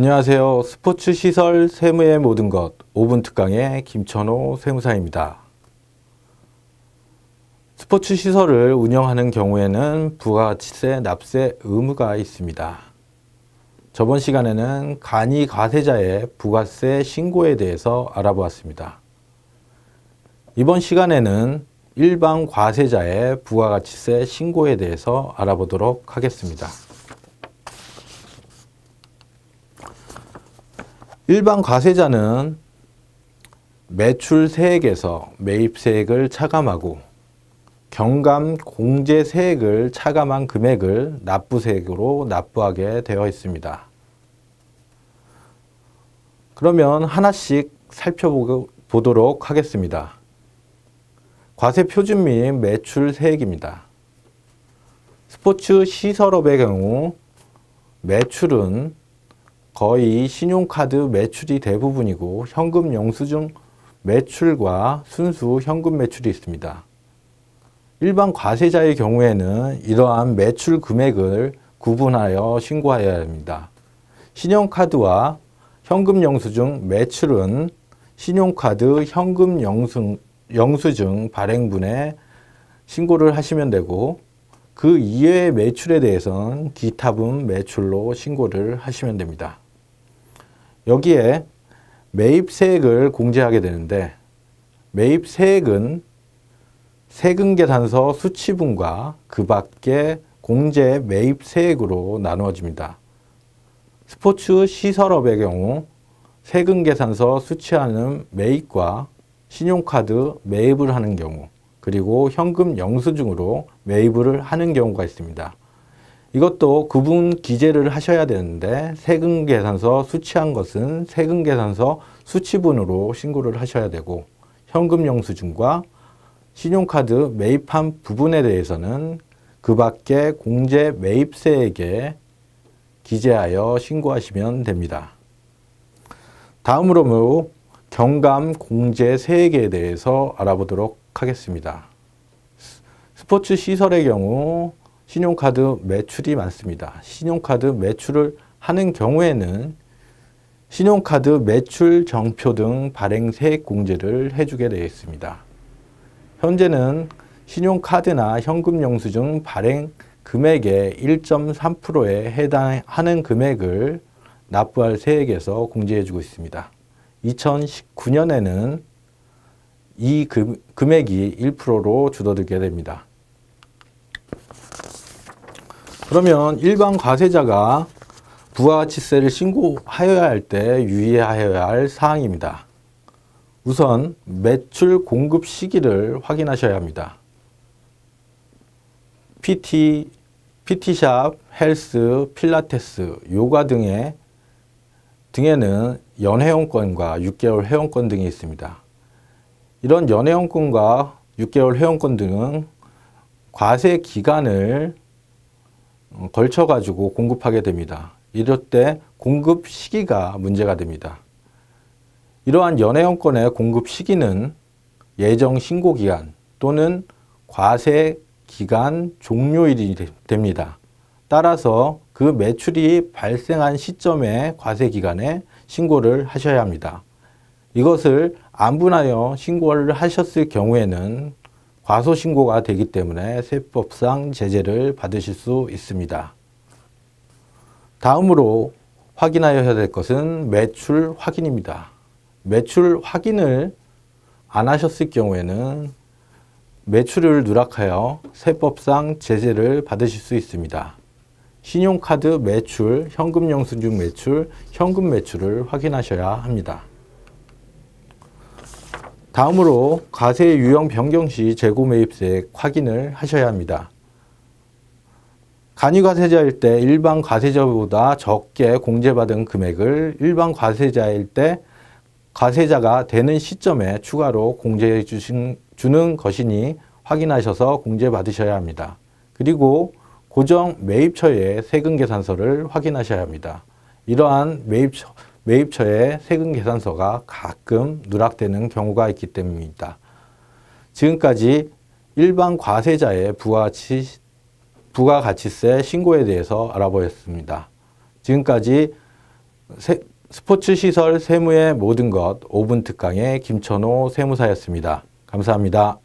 안녕하세요. 스포츠 시설 세무의 모든 것 5분 특강의 김천호 세무사입니다. 스포츠 시설을 운영하는 경우에는 부가가치세 납세 의무가 있습니다. 저번 시간에는 간이 가세자의 부가세 신고에 대해서 알아보았습니다. 이번 시간에는 일반 과세자의 부가가치세 신고에 대해서 알아보도록 하겠습니다. 일반 과세자는 매출세액에서 매입세액을 차감하고 경감 공제세액을 차감한 금액을 납부세액으로 납부하게 되어 있습니다. 그러면 하나씩 살펴보도록 하겠습니다. 과세 표준 및 매출 세액입니다. 스포츠 시설업의 경우 매출은 거의 신용카드 매출이 대부분이고 현금 영수증 매출과 순수 현금 매출이 있습니다. 일반 과세자의 경우에는 이러한 매출 금액을 구분하여 신고하여야 합니다. 신용카드와 현금 영수증 매출은 신용카드 현금 영수, 영수증 발행분에 신고를 하시면 되고 그 이외의 매출에 대해서는 기타분 매출로 신고를 하시면 됩니다. 여기에 매입세액을 공제하게 되는데 매입세액은 세금계산서 수치분과 그 밖에 공제 매입세액으로 나누어집니다. 스포츠 시설업의 경우 세금계산서 수취하는 매입과 신용카드 매입을 하는 경우 그리고 현금 영수증으로 매입을 하는 경우가 있습니다. 이것도 구분 기재를 하셔야 되는데 세금 계산서 수취한 것은 세금 계산서 수취분으로 신고를 하셔야 되고 현금 영수증과 신용카드 매입한 부분에 대해서는 그 밖에 공제 매입세액에 기재하여 신고하시면 됩니다. 다음으로 경감 공제 세액에 대해서 알아보도록 하겠습니다. 스포츠 시설의 경우 신용카드 매출이 많습니다. 신용카드 매출을 하는 경우에는 신용카드 매출 정표 등 발행세액 공제를 해주게 되어 습니다 현재는 신용카드나 현금영수증 발행 금액의 1.3%에 해당하는 금액을 납부할 세액에서 공제해주고 있습니다. 2019년에는 이 금, 액이 1%로 줄어들게 됩니다. 그러면 일반 과세자가 부가가치세를 신고하여야 할 때 유의하여야 할 사항입니다. 우선 매출 공급 시기를 확인하셔야 합니다. PT, PT샵, 헬스, 필라테스, 요가 등의 등에는 연회원권과 6개월 회원권 등이 있습니다. 이런 연회원권과 6개월 회원권 등은 과세 기간을 어, 걸쳐 가지고 공급하게 됩니다. 이럴 때 공급 시기가 문제가 됩니다. 이러한 연회형권의 공급 시기는 예정 신고 기간 또는 과세 기간 종료일이 됩니다. 따라서 그 매출이 발생한 시점에 과세 기간에 신고를 하셔야 합니다. 이것을 안 분하여 신고를 하셨을 경우에는 과소 신고가 되기 때문에 세법상 제재를 받으실 수 있습니다. 다음으로 확인하여야 될 것은 매출 확인입니다. 매출 확인을 안 하셨을 경우에는 매출을 누락하여 세법상 제재를 받으실 수 있습니다. 신용카드 매출, 현금 영수증 매출, 현금 매출을 확인하셔야 합니다. 다음으로 과세 유형 변경 시 재고 매입세액 확인을 하셔야 합니다. 간이 과세자일 때 일반 과세자보다 적게 공제받은 금액을 일반 과세자일 때 과세자가 되는 시점에 추가로 공제해 주신, 주는 것이니 확인하셔서 공제받으셔야 합니다. 그리고 고정 매입처의 세금 계산서를 확인하셔야 합니다. 이러한 매입처, 매입처의 세금 계산서가 가끔 누락되는 경우가 있기 때문입니다. 지금까지 일반 과세자의 부가치 부가가치세 신고에 대해서 알아보였습니다. 지금까지 세, 스포츠시설 세무의 모든 것 5분 특강의 김천호 세무사였습니다. 감사합니다.